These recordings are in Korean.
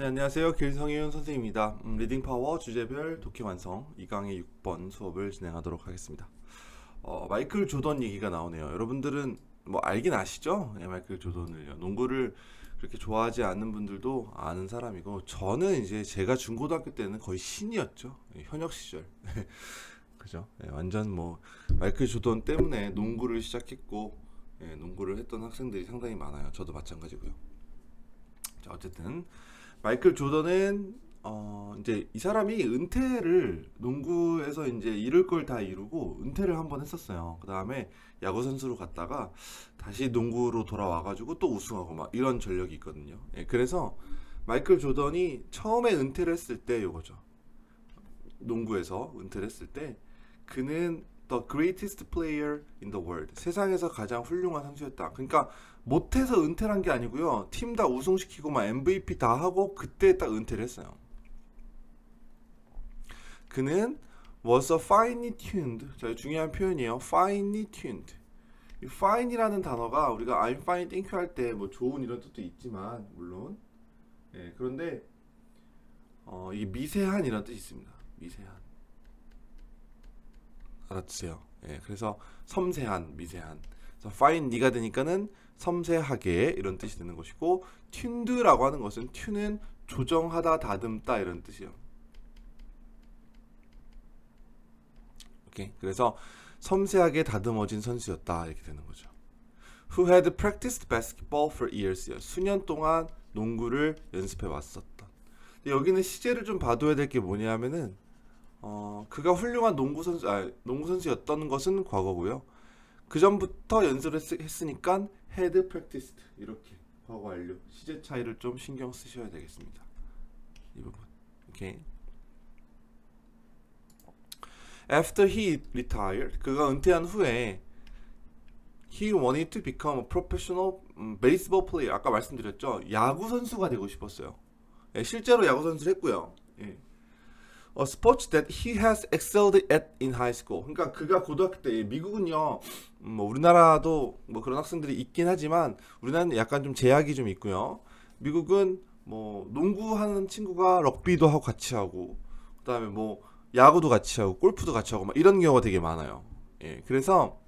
네, 안녕하세요. 길성윤 선생입니다. 음, 리딩 파워 주제별 독해 완성 2강의 6번 수업을 진행하도록 하겠습니다. 어, 마이클 조던 얘기가 나오네요. 여러분들은 뭐 알긴 아시죠? 네, 마이클 조던을요. 농구를 그렇게 좋아하지 않는 분들도 아는 사람이고 저는 이제 제가 중고등학교 때는 거의 신이었죠. 예, 현역 시절. 그죠? 네, 완전 뭐 마이클 조던 때문에 농구를 시작했고 네, 농구를 했던 학생들이 상당히 많아요. 저도 마찬가지고요. 자, 어쨌든 마이클 조던은 어 이제 이 사람이 은퇴를 농구에서 이제 이룰 걸 다 이루고 은퇴를 한번 했었어요. 그 다음에 야구 선수로 갔다가 다시 농구로 돌아와가지고 또 우승하고 막 이런 전력이 있거든요. 예, 그래서 마이클 조던이 처음에 은퇴를 했을 때 이거죠. 농구에서 은퇴를 했을 때 그는 the greatest player in the world. 세상에서 가장 훌륭한 선수였다. 그러니까 못해서 은퇴를 한게 아니고요. 팀 다 우승시키고 막 MVP 다 하고 그때 딱 은퇴를 했어요. 그는 was a finely tuned. 자, 중요한 표현이에요. finely tuned. 이 fine이라는 단어가 우리가 I'm fine, thank you 할때뭐 좋은 이런 뜻도 있지만 물론 예, 그런데 어, 이 미세한 이라는 뜻이 있습니다. 미세한. 알아주세요 예, 그래서 섬세한, 미세한. 그래서 fine 네가 되니까는 섬세하게 이런 뜻이 되는 것이고 tuned라고 하는 것은 tune는 조정하다, 다듬다 이런 뜻이요 오케이. 그래서 섬세하게 다듬어진 선수였다 이렇게 되는 거죠. Who had practiced basketball for years. 수년 동안 농구를 연습해 왔었던 여기는 시제를 좀 봐둬야 될 게 뭐냐면은 어, 그가 훌륭한 농구 선수 아, 농구 선수였던 것은 과거고요. 그 전부터 연습을 했, 으니까 헤드 프랙티스 이렇게 과거 완료 시제 차이를 좀 신경 쓰셔야 되겠습니다. 이 부분 오케이. After he retired, 그가 은퇴한 후에 he wanted to become a professional 음, baseball player. 아까 말씀드렸죠. 야구 선수가 되고 싶었어요. 예, 실제로 야구 선수를 했고요. 예. 어, sports that he has excelled at in high school. 그러니까 그가 고등학교 때 예, 미국은요, 음, 뭐 우리나라도 뭐 그런 학생들이 있긴 하지만 우리나라는 약간 좀 제약이 좀 있고요. 미국은 뭐 농구하는 친구가 럭비도 하고 같이 하고 그다음에 뭐 야구도 같이 하고 골프도 같이 하고 막 이런 경우가 되게 많아요. 예, 그래서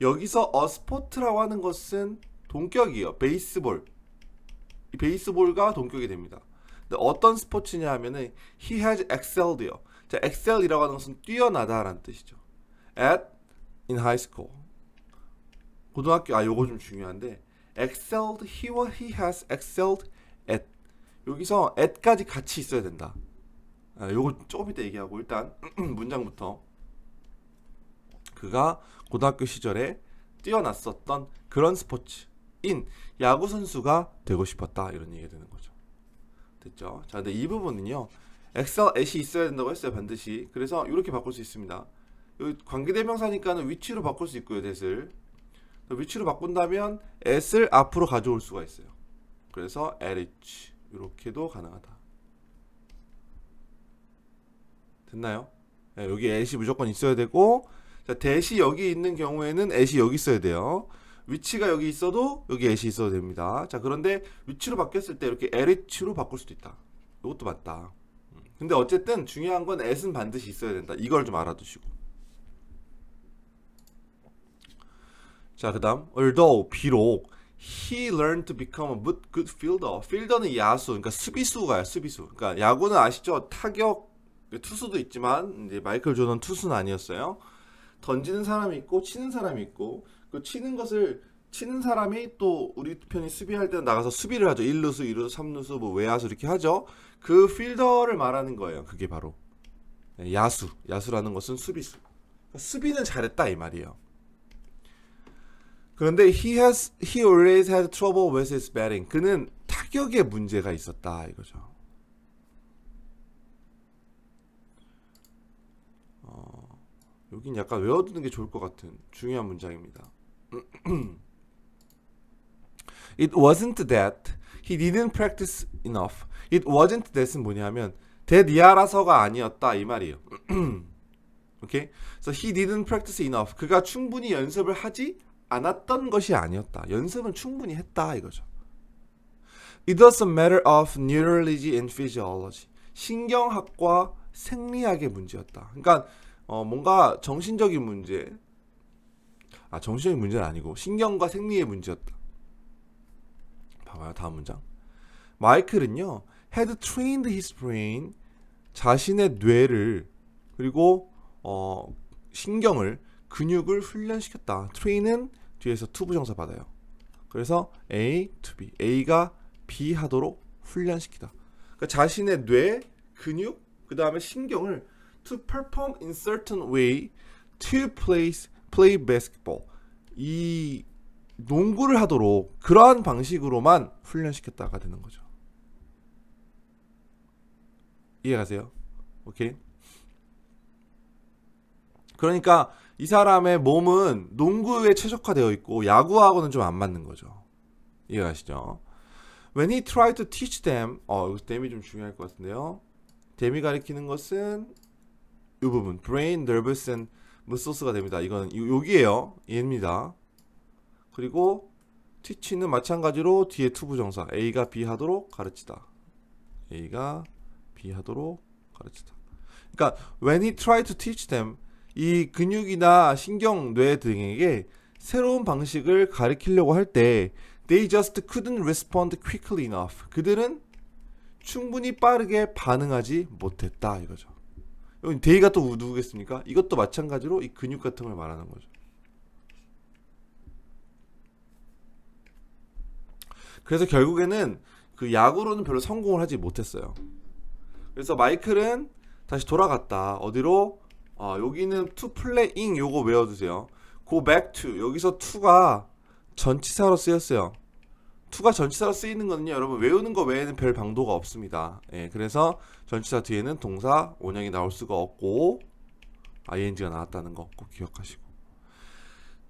여기서 어 스포트라고 하는 것은 동격이에요. 베이스볼. 이 베이스볼과 동격이 됩니다. 어떤 스포츠냐 하면은 he has excelled요. 자, excel이라고 하는 것은 뛰어나다라는 뜻이죠. at in high school. 고등학교 아 요거 좀 중요한데 excelled he or he has excelled at 여기서 at까지 같이 있어야 된다. 아, 요거 조금 이따 얘기하고 일단 문장부터 그가 고등학교 시절에 뛰어났었던 그런 스포츠 인 야구 선수가 되고 싶었다 이런 얘기 되는 거죠. 됐죠? 자, 근데 이 부분은요. 엑셀 애시 있어야 된다고 했어요, 반드시. 그래서 이렇게 바꿀 수 있습니다. 관계대명사니까는 위치로 바꿀 수 있고요, t h 을 위치로 바꾼다면 s를 앞으로 가져올 수가 있어요. 그래서 lh 이렇게도 가능하다. 됐나요? 네, 여기 at이 무조건 있어야 되고 자, 대시 여기 있는 경우에는 애시 여기 있어야 돼요. 위치가 여기 있어도 여기 애시 있어도 됩니다. 자 그런데 위치로 바뀌었을 때 이렇게 LH로 바꿀 수도 있다. 이것도 맞다. 음. 근데 어쨌든 중요한 건 S는 반드시 있어야 된다. 이걸 좀 알아두시고. 자, 그 다음 although 비록 he learned to become a good fielder. 필더는 야수, 그러니까 수비수가요, 수비수. 그러니까 야구는 아시죠? 타격 투수도 있지만 이제 마이클 조던 투수는 아니었어요. 던지는 사람이 있고 치는 사람이 있고 그 치는 것을 치는 사람이 또 우리 편이 수비할 때는 나가서 수비를 하죠. 1루수, 2루수, 3루수, 뭐 외야수 이렇게 하죠. 그 필더를 말하는 거예요. 그게 바로 네, 야수. 야수라는 것은 수비수. 그러니까 수비는 잘했다 이 말이에요. 그런데 he has he always had trouble with his batting. 그는 타격에 문제가 있었다 이거죠. 어, 여긴 약간 외워두는 게 좋을 것 같은 중요한 문장입니다. It wasn't that. He didn't practice enough. It wasn't that은 뭐냐면 대디아라서가 아니었다 이 말이에요. 오케이? Okay? So he didn't practice enough. 그가 충분히 연습을 하지 않았던 것이 아니었다. 연습은 충분히 했다 이거죠. It was a matter of neurology and physiology. 신경학과 생리학의 문제였다. 그러니까 어, 뭔가 정신적인 문제, 아 정신적인 문제는 아니고 신경과 생리의 문제였다. 봐봐요 다음 문장. 마이클은요 had trained his brain 자신의 뇌를 그리고 어 신경을 근육을 훈련시켰다. train은 뒤에서 to 부정사 받아요. 그래서 A to B A가 B 하도록 훈련시키다. 그러니까 자신의 뇌 근육 그 다음에 신경을 to perform in certain way to place play basketball 이 농구를 하도록 그러한 방식으로만 훈련시켰다가 되는 거죠. 이해가세요? 오케이. 그러니까 이 사람의 몸은 농구에 최적화되어 있고 야구하고는 좀 안 맞는 거죠. 이해가시죠? When he tried to teach them, 어 여기서 그 댐이 좀 중요할 것 같은데요. 댐이 가리키는 것은 이 부분, brain, nervous and 물소스가 됩니다. 이건 여기에요. 얘입니다. 그리고 티치는 마찬가지로 뒤에 투부 정사 A가 B 하도록 가르치다. A가 B 하도록 가르치다. 그러니까 when he t r i to teach them 이 근육이나 신경 뇌 등에게 새로운 방식을 가르치려고 할 때 they just couldn't respond quickly enough. 그들은 충분히 빠르게 반응하지 못했다 이거죠. 여기 데이가 또 누구겠습니까? 이것도 마찬가지로 이 근육 같은 걸 말하는 거죠. 그래서 결국에는 그 야구로는 별로 성공을 하지 못했어요. 그래서 마이클은 다시 돌아갔다. 어디로? 어, 여기는 to p l a y i n 요거 외워두세요. go back to 여기서 to가 전치사로 쓰였어요. 투가 전치사로 쓰이는 거는요, 여러분 외우는 거 외에는 별 방도가 없습니다. 예, 그래서 전치사 뒤에는 동사 원형이 나올 수가 없고 ing가 나왔다는 거 꼭 기억하시고.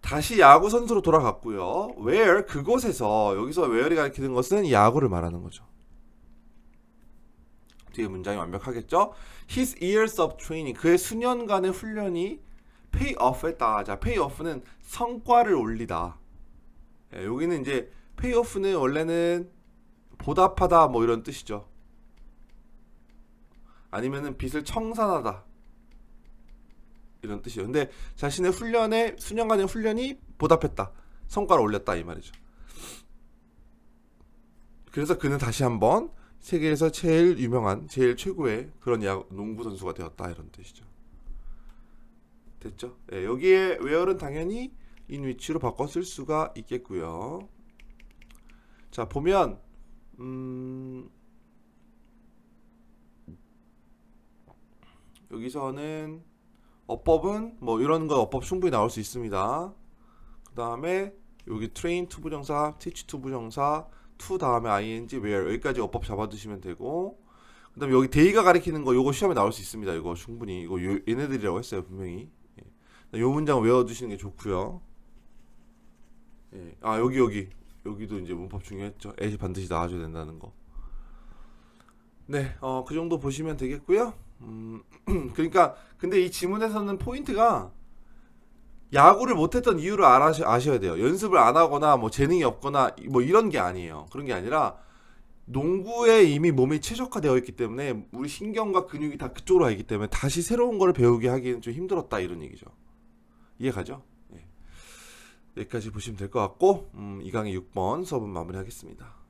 다시 야구 선수로 돌아갔고요. where 그곳에서 여기서 where이 가리키는 것은 야구를 말하는 거죠. 뒤에 문장이 완벽하겠죠? His years of training 그의 수년간의 훈련이 pay off에 따자. pay off는 성과를 올리다. 예, 여기는 이제 페이오프는 원래는 보답하다 뭐 이런 뜻이죠. 아니면은 빚을 청산하다 이런 뜻이에요. 근데 자신의 훈련에 수년간의 훈련이 보답했다. 성과를 올렸다 이 말이죠. 그래서 그는 다시 한번 세계에서 제일 유명한, 제일 최고의 그런 야 농구 선수가 되었다 이런 뜻이죠. 됐죠? 네, 여기에 웨어는 당연히 인 위치로 바꿔 쓸 수가 있겠고요. 자 보면 음 여기서는 어법은 뭐 이런 거 어법 충분히 나올 수 있습니다. 그 다음에 여기 train to 부정사, teach to 부정사, to 다음에 ing, where 여기까지 어법 잡아두시면 되고 그 다음에 여기 데이가 가리키는 거이거 시험에 나올 수 있습니다. 이거 충분히 이거 요, 얘네들이라고 했어요 분명히 예. 요 문장 외워두시는 게 좋고요. 예. 아 여기 여기 여기도 이제 문법 중요했죠. 애 반드시 나와줘야 된다는 거. 네, 어, 그 정도 보시면 되겠고요. 음, 그러니까 근데 이 지문에서는 포인트가 야구를 못했던 이유를 알아셔, 아셔야 돼요. 연습을 안 하거나 뭐 재능이 없거나 뭐 이런 게 아니에요. 그런 게 아니라 농구에 이미 몸이 최적화되어 있기 때문에 우리 신경과 근육이 다 그쪽으로 가 있기 때문에 다시 새로운 걸 배우게 하기는 좀 힘들었다 이런 얘기죠. 이해 가죠? 여기까지 보시면 될 것 같고 음, 이 강의 6번 수업은 마무리하겠습니다.